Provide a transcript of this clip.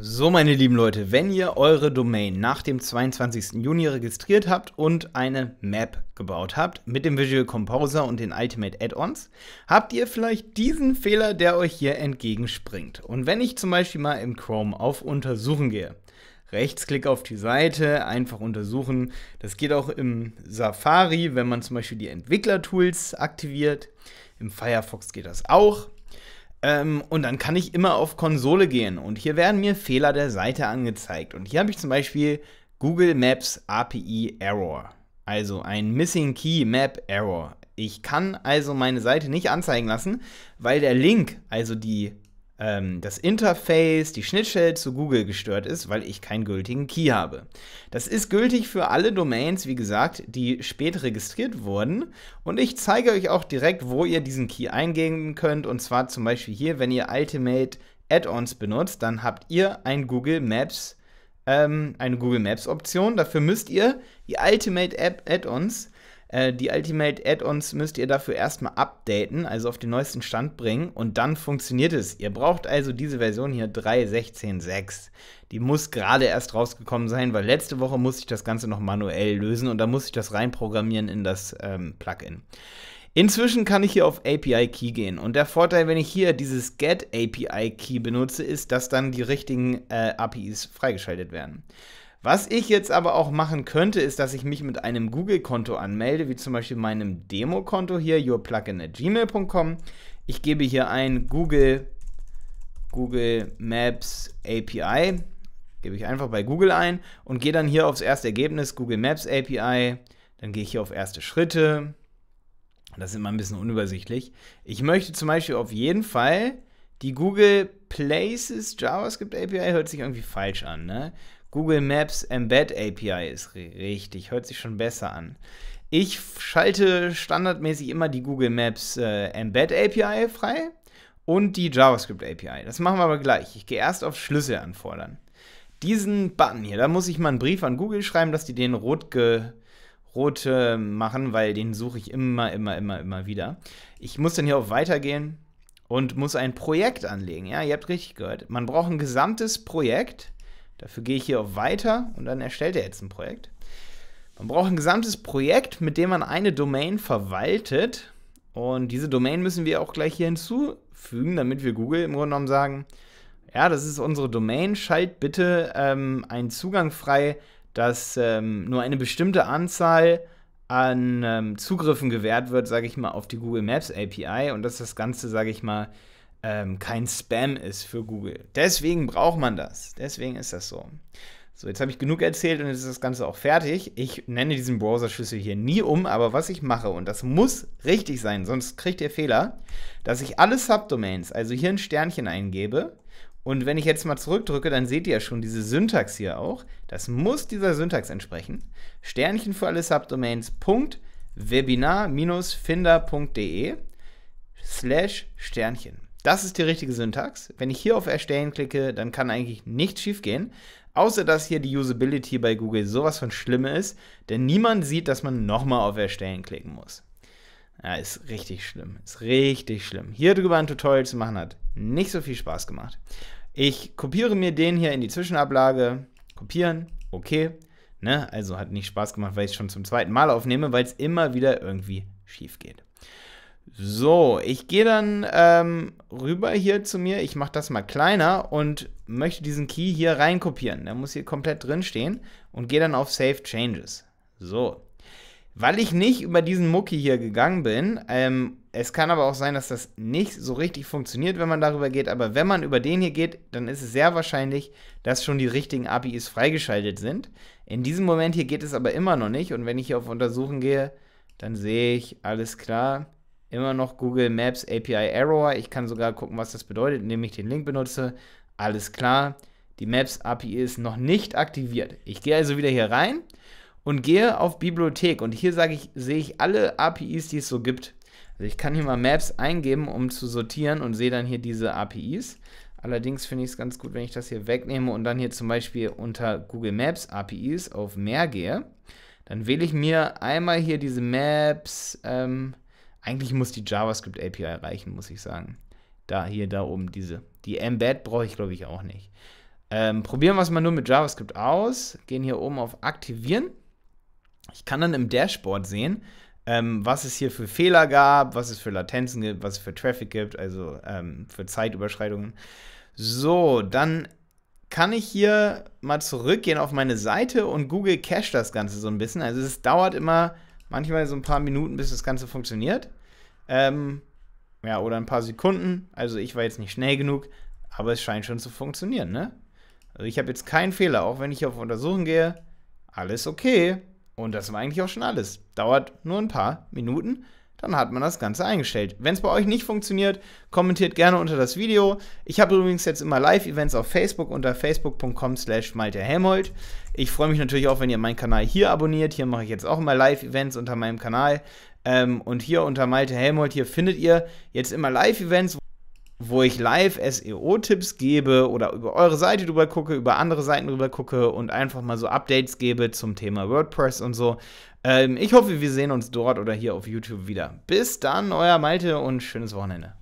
So, meine lieben Leute, wenn ihr eure Domain nach dem 22. Juni registriert habt und eine Map gebaut habt mit dem Visual Composer und den Ultimate Add-ons, habt ihr vielleicht diesen Fehler, der euch hier entgegenspringt. Und wenn ich zum Beispiel mal im Chrome auf Untersuchen gehe, Rechtsklick auf die Seite, einfach untersuchen. Das geht auch im Safari, wenn man zum Beispiel die Entwickler-Tools aktiviert. Im Firefox geht das auch. Ähm, und dann kann ich immer auf Konsole gehen und hier werden mir Fehler der Seite angezeigt. Und hier habe ich zum Beispiel Google Maps API Error, also ein Missing Key Map Error. Ich kann also meine Seite nicht anzeigen lassen, weil der Link, also die ähm, das Interface, die Schnittstelle zu Google gestört ist, weil ich keinen gültigen Key habe. Das ist gültig für alle Domains, wie gesagt, die spät registriert wurden. Und ich zeige euch auch direkt, wo ihr diesen Key eingeben könnt. Und zwar zum Beispiel hier, wenn ihr Ultimate Add-ons benutzt, dann habt ihr ein Google Maps, ähm, eine Google Maps Option. Dafür müsst ihr die Ultimate App Add-ons äh, die Ultimate Add-ons müsst ihr dafür erstmal updaten, also auf den neuesten Stand bringen und dann funktioniert es. Ihr braucht also diese Version hier 3.16.6. Die muss gerade erst rausgekommen sein, weil letzte Woche musste ich das Ganze noch manuell lösen und da musste ich das reinprogrammieren in das ähm, Plugin. Inzwischen kann ich hier auf API Key gehen und der Vorteil, wenn ich hier dieses Get API Key benutze, ist, dass dann die richtigen äh, APIs freigeschaltet werden. Was ich jetzt aber auch machen könnte, ist, dass ich mich mit einem Google-Konto anmelde, wie zum Beispiel meinem Demo-Konto hier, yourplugin.gmail.com. Ich gebe hier ein Google, Google Maps API, gebe ich einfach bei Google ein und gehe dann hier aufs erste Ergebnis, Google Maps API. Dann gehe ich hier auf erste Schritte. Das ist immer ein bisschen unübersichtlich. Ich möchte zum Beispiel auf jeden Fall die Google Places JavaScript API hört sich irgendwie falsch an. Ne? Google Maps Embed API ist richtig, hört sich schon besser an. Ich schalte standardmäßig immer die Google Maps äh, Embed API frei und die JavaScript API. Das machen wir aber gleich. Ich gehe erst auf Schlüssel anfordern. Diesen Button hier, da muss ich mal einen Brief an Google schreiben, dass die den rot ge rot äh, machen, weil den suche ich immer, immer, immer, immer wieder. Ich muss dann hier auf Weitergehen und muss ein Projekt anlegen. Ja, ihr habt richtig gehört. Man braucht ein gesamtes Projekt Dafür gehe ich hier auf Weiter und dann erstellt er jetzt ein Projekt. Man braucht ein gesamtes Projekt, mit dem man eine Domain verwaltet. Und diese Domain müssen wir auch gleich hier hinzufügen, damit wir Google im Grunde genommen sagen, ja, das ist unsere Domain, schalt bitte ähm, einen Zugang frei, dass ähm, nur eine bestimmte Anzahl an ähm, Zugriffen gewährt wird, sage ich mal, auf die Google Maps API und dass das Ganze, sage ich mal, ähm, kein Spam ist für Google. Deswegen braucht man das. Deswegen ist das so. So, jetzt habe ich genug erzählt und jetzt ist das Ganze auch fertig. Ich nenne diesen Browser-Schlüssel hier nie um, aber was ich mache, und das muss richtig sein, sonst kriegt ihr Fehler, dass ich alle Subdomains, also hier ein Sternchen eingebe. Und wenn ich jetzt mal zurückdrücke, dann seht ihr ja schon diese Syntax hier auch. Das muss dieser Syntax entsprechen. Sternchen für alle Subdomains. Webinar-finder.de slash Sternchen. Das ist die richtige Syntax. Wenn ich hier auf Erstellen klicke, dann kann eigentlich nichts schiefgehen. Außer dass hier die Usability bei Google sowas von schlimm ist, denn niemand sieht, dass man nochmal auf Erstellen klicken muss. Ja, ist richtig schlimm. Ist richtig schlimm. Hier drüber ein Tutorial zu machen hat nicht so viel Spaß gemacht. Ich kopiere mir den hier in die Zwischenablage. Kopieren. Okay. Ne? Also hat nicht Spaß gemacht, weil ich es schon zum zweiten Mal aufnehme, weil es immer wieder irgendwie schief geht. So, ich gehe dann ähm, rüber hier zu mir. Ich mache das mal kleiner und möchte diesen Key hier reinkopieren. Der muss hier komplett drin stehen und gehe dann auf Save Changes. So. Weil ich nicht über diesen Mucki hier gegangen bin, ähm, es kann aber auch sein, dass das nicht so richtig funktioniert, wenn man darüber geht. Aber wenn man über den hier geht, dann ist es sehr wahrscheinlich, dass schon die richtigen APIs freigeschaltet sind. In diesem Moment hier geht es aber immer noch nicht. Und wenn ich hier auf Untersuchen gehe, dann sehe ich, alles klar, immer noch Google Maps API Error. Ich kann sogar gucken, was das bedeutet, indem ich den Link benutze. Alles klar, die Maps API ist noch nicht aktiviert. Ich gehe also wieder hier rein und gehe auf Bibliothek und hier sage ich, sehe ich alle APIs, die es so gibt. Also ich kann hier mal Maps eingeben, um zu sortieren und sehe dann hier diese APIs. Allerdings finde ich es ganz gut, wenn ich das hier wegnehme und dann hier zum Beispiel unter Google Maps APIs auf mehr gehe. Dann wähle ich mir einmal hier diese Maps ähm, eigentlich muss die JavaScript API reichen, muss ich sagen. Da, hier, da oben, diese. Die Embed brauche ich, glaube ich, auch nicht. Ähm, probieren wir es mal nur mit JavaScript aus. Gehen hier oben auf Aktivieren. Ich kann dann im Dashboard sehen, ähm, was es hier für Fehler gab, was es für Latenzen gibt, was es für Traffic gibt, also ähm, für Zeitüberschreitungen. So, dann kann ich hier mal zurückgehen auf meine Seite und Google cache das Ganze so ein bisschen. Also es dauert immer manchmal so ein paar Minuten, bis das Ganze funktioniert. Ähm, ja, oder ein paar Sekunden. Also ich war jetzt nicht schnell genug, aber es scheint schon zu funktionieren, ne? Also ich habe jetzt keinen Fehler, auch wenn ich auf Untersuchen gehe. Alles okay. Und das war eigentlich auch schon alles. Dauert nur ein paar Minuten, dann hat man das Ganze eingestellt. Wenn es bei euch nicht funktioniert, kommentiert gerne unter das Video. Ich habe übrigens jetzt immer Live-Events auf Facebook unter facebook.com slash maltehelmold. Ich freue mich natürlich auch, wenn ihr meinen Kanal hier abonniert. Hier mache ich jetzt auch immer Live-Events unter meinem Kanal. Ähm, und hier unter Malte Helmold, hier findet ihr jetzt immer Live-Events, wo ich live SEO-Tipps gebe oder über eure Seite drüber gucke, über andere Seiten drüber gucke und einfach mal so Updates gebe zum Thema WordPress und so. Ähm, ich hoffe, wir sehen uns dort oder hier auf YouTube wieder. Bis dann, euer Malte und schönes Wochenende.